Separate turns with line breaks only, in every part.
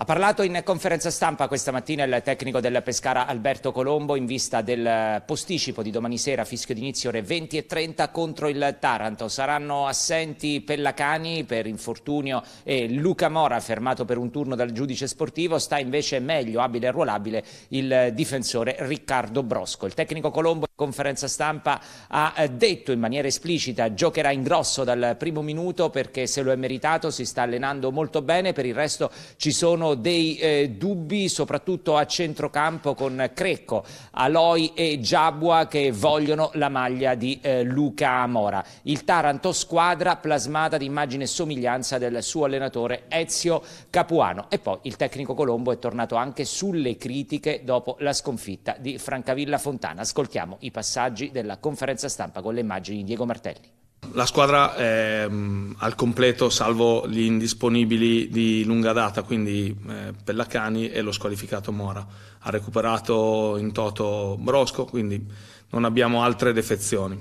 Ha parlato in conferenza stampa questa mattina il tecnico del Pescara Alberto Colombo in vista del posticipo di domani sera, fischio d'inizio ore 20.30 contro il Taranto. Saranno assenti Pellacani per infortunio e Luca Mora fermato per un turno dal giudice sportivo. Sta invece meglio, abile e ruolabile, il difensore Riccardo Brosco. Il tecnico Colombo in conferenza stampa ha detto in maniera esplicita giocherà in grosso dal primo minuto perché se lo è meritato si sta allenando molto bene. Per il resto ci sono dei eh, dubbi soprattutto a centrocampo con Crecco, Aloy e Giabua che vogliono la maglia di eh, Luca Amora. Il Taranto squadra plasmata di immagine e somiglianza del suo allenatore Ezio Capuano e poi il tecnico Colombo è tornato anche sulle critiche dopo la sconfitta di Francavilla Fontana. Ascoltiamo i passaggi della conferenza stampa con le immagini di Diego Martelli.
La squadra è ehm, al completo, salvo gli indisponibili di lunga data, quindi eh, Pellacani e lo squalificato Mora. Ha recuperato in toto Brosco, quindi non abbiamo altre defezioni.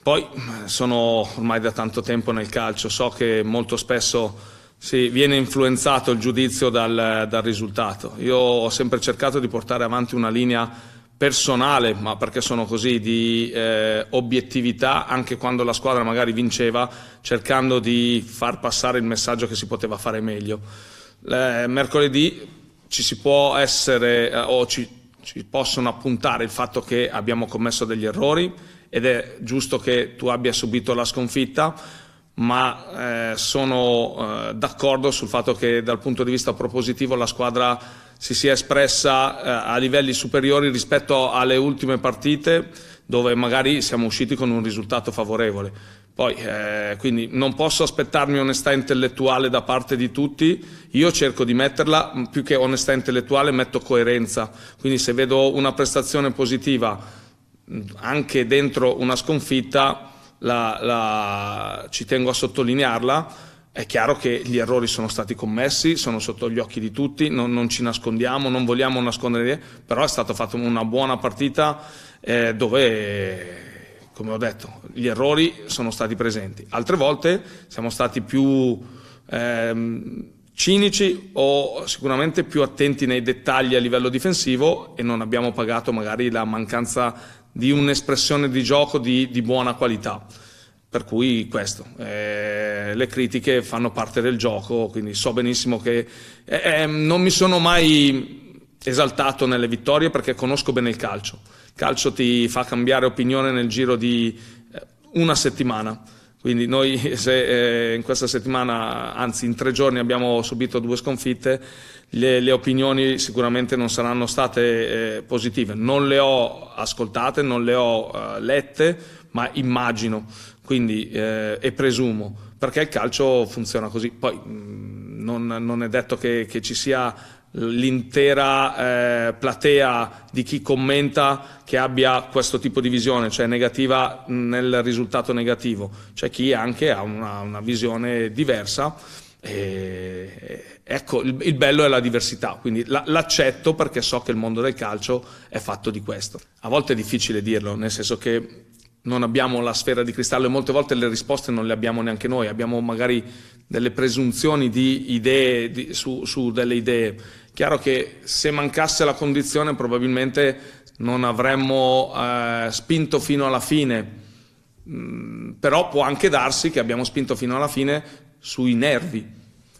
Poi sono ormai da tanto tempo nel calcio, so che molto spesso sì, viene influenzato il giudizio dal, dal risultato. Io ho sempre cercato di portare avanti una linea personale, ma perché sono così, di eh, obiettività anche quando la squadra magari vinceva, cercando di far passare il messaggio che si poteva fare meglio. Eh, mercoledì ci si può essere eh, o ci, ci possono appuntare il fatto che abbiamo commesso degli errori ed è giusto che tu abbia subito la sconfitta ma eh, sono eh, d'accordo sul fatto che dal punto di vista propositivo la squadra si sia espressa eh, a livelli superiori rispetto alle ultime partite dove magari siamo usciti con un risultato favorevole. Poi, eh, quindi non posso aspettarmi onestà intellettuale da parte di tutti, io cerco di metterla, più che onestà intellettuale metto coerenza, quindi se vedo una prestazione positiva anche dentro una sconfitta, la, la, ci tengo a sottolinearla, è chiaro che gli errori sono stati commessi, sono sotto gli occhi di tutti, non, non ci nascondiamo, non vogliamo nascondere, però è stata fatta una buona partita eh, dove come ho detto, gli errori sono stati presenti. Altre volte siamo stati più ehm, cinici o sicuramente più attenti nei dettagli a livello difensivo e non abbiamo pagato magari la mancanza di un'espressione di gioco di, di buona qualità. Per cui questo, eh, le critiche fanno parte del gioco, quindi so benissimo che eh, eh non mi sono mai esaltato nelle vittorie perché conosco bene il calcio. Il calcio ti fa cambiare opinione nel giro di eh, una settimana quindi noi se, eh, in questa settimana, anzi in tre giorni, abbiamo subito due sconfitte, le, le opinioni sicuramente non saranno state eh, positive. Non le ho ascoltate, non le ho eh, lette, ma immagino Quindi, e presumo, perché il calcio funziona così. Poi mm, non, non, è detto che, che ci sia l'intera eh, platea di chi commenta che abbia questo tipo di visione, cioè negativa nel risultato negativo, c'è chi anche ha una, una visione diversa. E, ecco, il, il, bello è la diversità, quindi la, l'accetto perché so che il mondo del calcio è fatto di questo. A volte è difficile dirlo, nel senso che non abbiamo la sfera di cristallo e molte volte le risposte non le abbiamo neanche noi, abbiamo magari delle presunzioni di idee, di, su, su delle idee Chiaro che se mancasse la condizione probabilmente non avremmo eh, spinto fino alla fine, mm, però può anche darsi che abbiamo spinto fino alla fine sui nervi.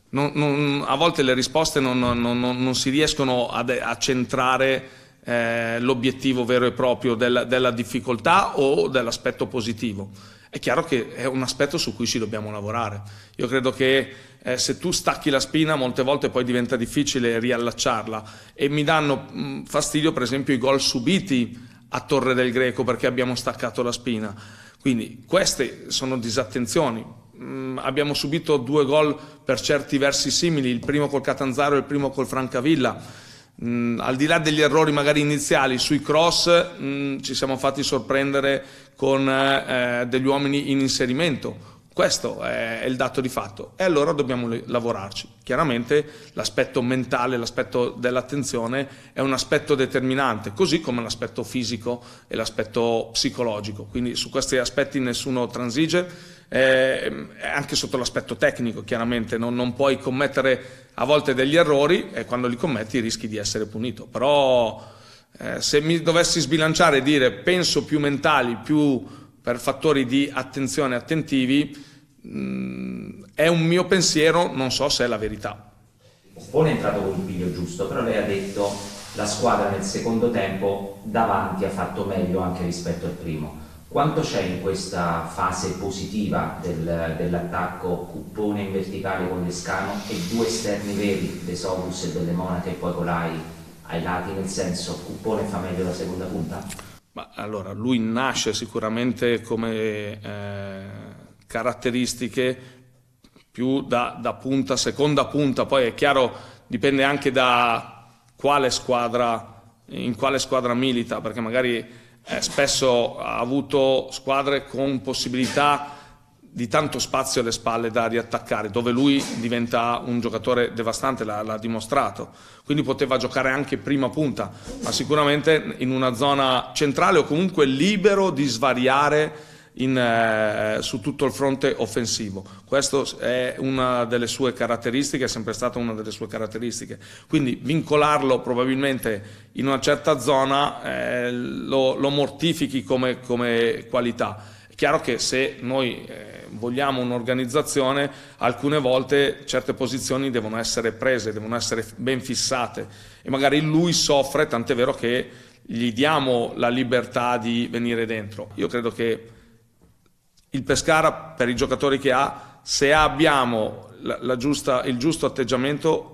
Non, non, a volte le risposte non, non si riescono a, a centrare eh, l'obiettivo vero e proprio della, della difficoltà o dell'aspetto positivo. È chiaro che è un aspetto su cui ci dobbiamo lavorare. Io credo che eh, se tu stacchi la spina molte volte poi diventa difficile riallacciarla e mi danno mh, mm, fastidio per esempio i gol subiti a Torre del Greco perché abbiamo staccato la spina. Quindi queste sono disattenzioni. Mh, mm, abbiamo subito due gol per certi versi simili, il primo col Catanzaro e il primo col Francavilla Mh, mm, al di là degli errori magari iniziali sui cross, mh, mm, ci siamo fatti sorprendere con eh, eh degli uomini in inserimento. Questo è il dato di fatto e allora dobbiamo lavorarci. Chiaramente l'aspetto mentale, l'aspetto dell'attenzione è un aspetto determinante, così come l'aspetto fisico e l'aspetto psicologico. Quindi su questi aspetti nessuno transige eh, anche sotto l'aspetto tecnico chiaramente, non, non, puoi commettere a volte degli errori e quando li commetti rischi di essere punito, però eh, se mi dovessi sbilanciare e dire penso più mentali, più per fattori di attenzione attentivi, mh, mm, è un mio pensiero, non so se è la verità.
Buon è entrato con il piglio giusto, però lei ha detto la squadra nel secondo tempo davanti ha fatto meglio anche rispetto al primo quanto c'è in questa fase positiva del, dell'attacco cupone in verticale con Lescano e due esterni veri, Vesolus e Delle Monache e poi Colai ai lati, nel senso cupone fa meglio la seconda punta?
Ma allora, lui nasce sicuramente come eh, caratteristiche più da, da punta, seconda punta, poi è chiaro dipende anche da quale squadra, in quale squadra milita, perché magari eh, spesso ha avuto squadre con possibilità di tanto spazio alle spalle da riattaccare, dove lui diventa un giocatore devastante, l'ha, l'ha dimostrato. Quindi poteva giocare anche prima punta, ma sicuramente in una zona centrale o comunque libero di svariare in, eh, su tutto il fronte offensivo. Questa è una delle sue caratteristiche, è sempre stata una delle sue caratteristiche. Quindi vincolarlo probabilmente in una certa zona eh, lo, lo, mortifichi come, come qualità. È chiaro che se noi eh, vogliamo un'organizzazione, alcune volte certe posizioni devono essere prese, devono essere ben fissate e magari lui soffre, tant'è vero che gli diamo la libertà di venire dentro. Io credo che il Pescara per i giocatori che ha, se abbiamo la, la giusta, il giusto atteggiamento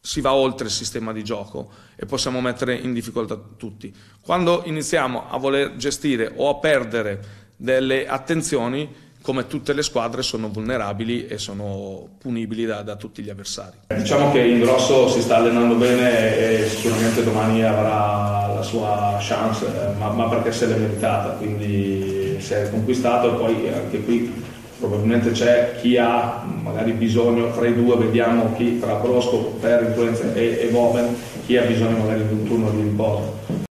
si va oltre il sistema di gioco e possiamo mettere in difficoltà tutti. Quando iniziamo a voler gestire o a perdere delle attenzioni, come tutte le squadre sono vulnerabili e sono punibili da, da tutti gli avversari. Diciamo che in grosso si sta allenando bene e sicuramente domani avrà la sua chance, eh, ma, ma perché se l'è meritata, quindi si è conquistato e poi anche qui probabilmente c'è chi ha magari bisogno tra i due, vediamo chi tra Brosco per influenza e, e Boven, chi ha bisogno magari di un turno di riposo